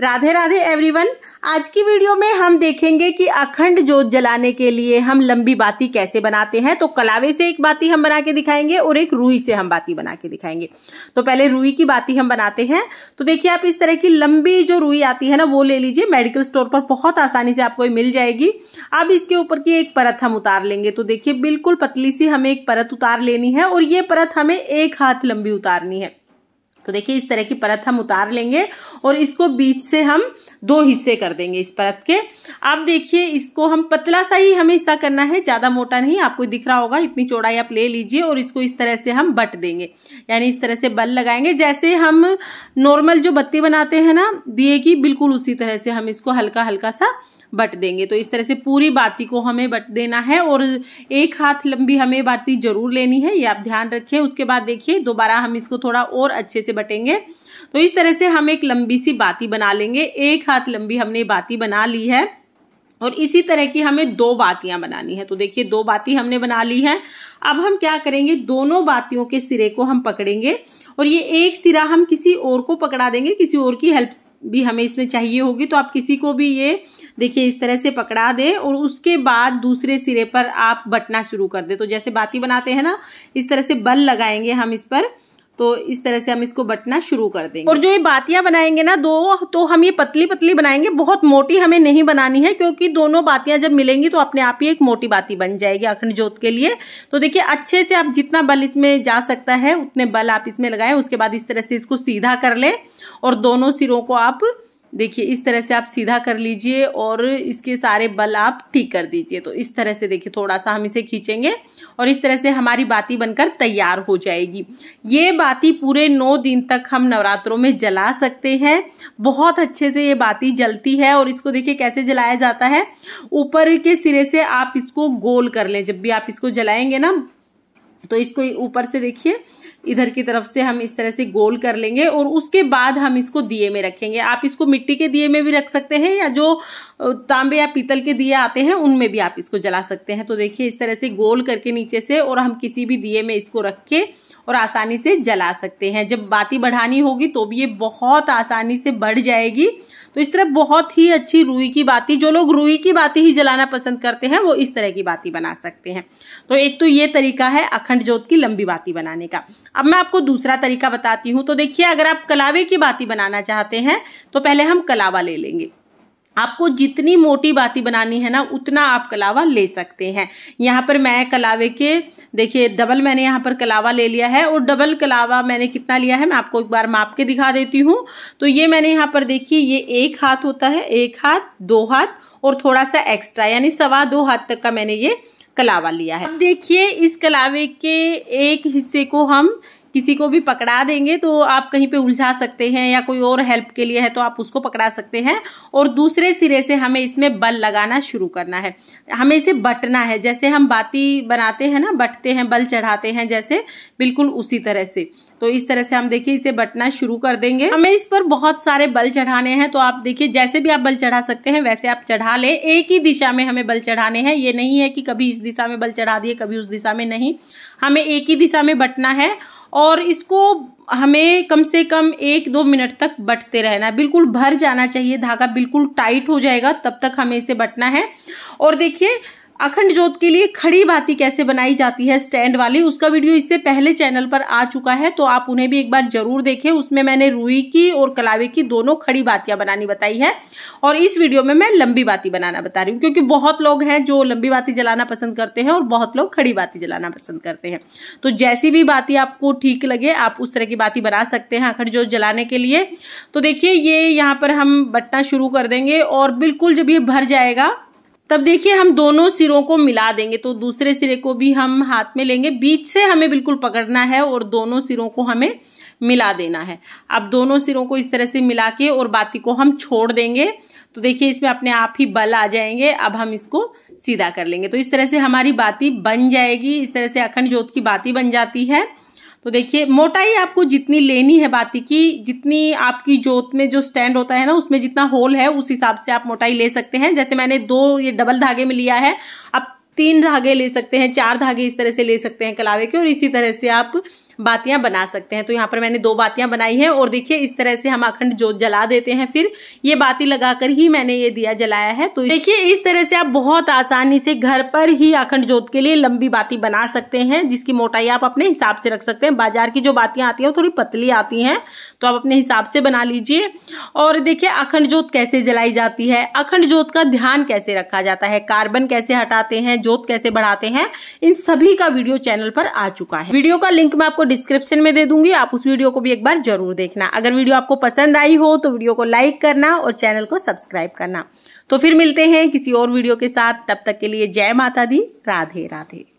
Radhe Radhe everyone आज की video में हम देखेंगे कि अखंड जोत जलाने के लिए हम लंबी बाती कैसे बनाते हैं तो कलावे से एक बाती हम बना के दिखाएंगे और एक रुई से हम बाती बना के दिखाएंगे तो पहले रुई की बाती हम बनाते हैं तो देखिए आप इस तरह की लंबी जो रुई आती है ना वो ले लीजिए मेडिकल स्टोर पर बहुत आसानी से आपको मिल जाएगी अब इसके ऊपर की एक परत हम उतार लेंगे तो देखिये बिल्कुल पतली सी हमें एक परत उतार लेनी है और ये परत हमें एक हाथ लंबी उतारनी है तो देखिए इस तरह की परत हम उतार लेंगे और इसको बीच से हम दो हिस्से कर देंगे इस परत के अब देखिए इसको हम पतला सा ही हमें हिस्सा करना है ज्यादा मोटा नहीं आपको दिख रहा होगा इतनी चौड़ाई आप ले लीजिए और इसको इस तरह से हम बट देंगे यानी इस तरह से बल लगाएंगे जैसे हम नॉर्मल जो बत्ती बनाते हैं ना दिए की बिल्कुल उसी तरह से हम इसको हल्का हल्का सा बट देंगे तो इस तरह से पूरी बाती को हमें बट देना है और एक हाथ लंबी हमें बाती जरूर लेनी है ये आप ध्यान रखिए उसके बाद देखिए दोबारा हम इसको थोड़ा और अच्छे से बटेंगे तो इस तरह से हम एक लंबी सी बाती बना लेंगे एक हाथ लंबी हमने बाती बना ली है और इसी तरह की हमें दो बातियां बनानी है तो देखिए दो बाती हमने बना ली है अब हम क्या करेंगे दोनों बातियों के सिरे को हम पकड़ेंगे और ये एक सिरा हम किसी और को पकड़ा देंगे किसी और की हेल्प भी हमें इसमें चाहिए होगी तो आप किसी को भी ये देखिए इस तरह से पकड़ा दे और उसके बाद दूसरे सिरे पर आप बटना शुरू कर दे तो जैसे बाती बनाते हैं ना इस तरह से बल लगाएंगे हम इस पर तो इस तरह से हम इसको बटना शुरू कर देंगे और जो ये बातियां बनाएंगे ना दो तो हम ये पतली पतली बनाएंगे बहुत मोटी हमें नहीं बनानी है क्योंकि दोनों बातियां जब मिलेंगी तो अपने आप ही एक मोटी बाती बन जाएगी अखंड जोत के लिए तो देखिए अच्छे से आप जितना बल इसमें जा सकता है उतने बल आप इसमें लगाए उसके बाद इस तरह से इसको सीधा कर ले और दोनों सिरों को आप देखिए इस तरह से आप सीधा कर लीजिए और इसके सारे बल आप ठीक कर दीजिए तो इस तरह से देखिए थोड़ा सा हम इसे खींचेंगे और इस तरह से हमारी बाती बनकर तैयार हो जाएगी ये बाती पूरे नौ दिन तक हम नवरात्रों में जला सकते हैं बहुत अच्छे से ये बाती जलती है और इसको देखिए कैसे जलाया जाता है ऊपर के सिरे से आप इसको गोल कर लें जब भी आप इसको जलाएंगे ना तो इसको ऊपर से देखिए इधर की तरफ से हम इस तरह से गोल कर लेंगे और उसके बाद हम इसको दिए में रखेंगे आप इसको मिट्टी के दिए में भी रख सकते हैं या जो तांबे या पीतल के दिए आते हैं उनमें भी आप इसको जला सकते हैं तो देखिए इस तरह से गोल करके नीचे से और हम किसी भी दिए में इसको रख के और आसानी से जला सकते हैं जब बाती बढ़ानी होगी तो भी ये बहुत आसानी से बढ़ जाएगी तो इस तरह बहुत ही अच्छी रुई की बाती जो लोग रुई की बाती ही जलाना पसंद करते हैं वो इस तरह की बाती बना सकते हैं तो एक तो ये तरीका है अखंड जोत की लंबी बाती बनाने का अब मैं आपको दूसरा तरीका बताती हूँ तो देखिए अगर आप कलावे की बाती बनाना चाहते हैं तो पहले हम कलावा ले लेंगे आपको जितनी मोटी बाती बनानी है ना उतना आप कलावा ले सकते हैं यहाँ पर मैं कलावे के देखिए डबल मैंने यहाँ पर कलावा ले लिया है और डबल कलावा मैंने कितना लिया है मैं आपको एक बार माप के दिखा देती हूँ तो ये मैंने यहाँ पर देखिए ये एक हाथ होता है एक हाथ दो हाथ और थोड़ा सा एक्स्ट्रा यानी सवा दो हाथ तक का मैंने ये कलावा लिया है अब देखिए इस कलावे के एक हिस्से को हम किसी को भी पकड़ा देंगे तो आप कहीं पे उलझा सकते हैं या कोई और हेल्प के लिए है तो आप उसको पकड़ा सकते हैं और दूसरे सिरे से हमें इसमें बल लगाना शुरू करना है हमें इसे बटना है जैसे हम बाती बनाते हैं ना बटते हैं बल चढ़ाते हैं जैसे बिल्कुल उसी तरह से तो इस तरह से हम देखिए इसे बटना शुरू कर देंगे हमें इस पर बहुत सारे बल चढ़ाने हैं तो आप देखिए जैसे भी आप बल चढ़ा सकते हैं वैसे आप चढ़ा ले एक ही दिशा में हमें बल चढ़ाने हैं ये नहीं है कि कभी इस दिशा में बल चढ़ा दिए कभी उस दिशा में नहीं हमें एक ही दिशा में बटना है और इसको हमें कम से कम एक दो मिनट तक बटते रहना है बिल्कुल भर जाना चाहिए धागा बिल्कुल टाइट हो जाएगा तब तक हमें इसे बटना है और देखिए अखंड जोत के लिए खड़ी बाती कैसे बनाई जाती है स्टैंड वाली उसका वीडियो इससे पहले चैनल पर आ चुका है तो आप उन्हें भी एक बार जरूर देखें उसमें मैंने रुई की और कलावे की दोनों खड़ी बातियां बनानी बताई है और इस वीडियो में मैं लंबी बाती बनाना बता रही हूँ क्योंकि बहुत लोग हैं जो लंबी बाती जलाना पसंद करते हैं और बहुत लोग खड़ी बाती जलाना पसंद करते हैं तो जैसी भी बाती आपको ठीक लगे आप उस तरह की बाती बना सकते हैं अखंड जोत जलाने के लिए तो देखिए ये यहाँ पर हम बटना शुरू कर देंगे और बिल्कुल जब ये भर जाएगा तब देखिए हम दोनों सिरों को मिला देंगे तो दूसरे सिरे को भी हम हाथ में लेंगे बीच से हमें बिल्कुल पकड़ना है और दोनों सिरों को हमें मिला देना है अब दोनों सिरों को इस तरह से मिला के और बाती को हम छोड़ देंगे तो देखिए इसमें अपने आप ही बल आ जाएंगे अब हम इसको सीधा कर लेंगे तो इस तरह से हमारी बाती बन जाएगी इस तरह से अखंड ज्योत की बाती बन जाती है तो देखिए मोटाई आपको जितनी लेनी है बाती की जितनी आपकी जोत में जो स्टैंड होता है ना उसमें जितना होल है उस हिसाब से आप मोटाई ले सकते हैं जैसे मैंने दो ये डबल धागे में लिया है आप तीन धागे ले सकते हैं चार धागे इस तरह से ले सकते हैं कलावे के और इसी तरह से आप बातियां बना सकते हैं तो यहाँ पर मैंने दो बातियां बनाई हैं और देखिए इस तरह से हम अखंड जोत जला देते हैं फिर ये बाती लगाकर ही मैंने ये दिया जलाया है तो देखिए इस तरह से आप बहुत आसानी से घर पर ही अखंड जोत के लिए लंबी बाती बना सकते हैं जिसकी मोटाई आप अपने हिसाब से रख सकते हैं बाजार की जो बातियां आती है वो थोड़ी पतली आती है तो आप अपने हिसाब से बना लीजिए और देखिये अखंड जोत कैसे जलाई जाती है अखंड जोत का ध्यान कैसे रखा जाता है कार्बन कैसे हटाते हैं जोत कैसे बढ़ाते हैं इन सभी का वीडियो चैनल पर आ चुका है वीडियो का लिंक मैं आपको डिस्क्रिप्शन में दे दूंगी आप उस वीडियो को भी एक बार जरूर देखना अगर वीडियो आपको पसंद आई हो तो वीडियो को लाइक करना और चैनल को सब्सक्राइब करना तो फिर मिलते हैं किसी और वीडियो के साथ तब तक के लिए जय माता दी राधे राधे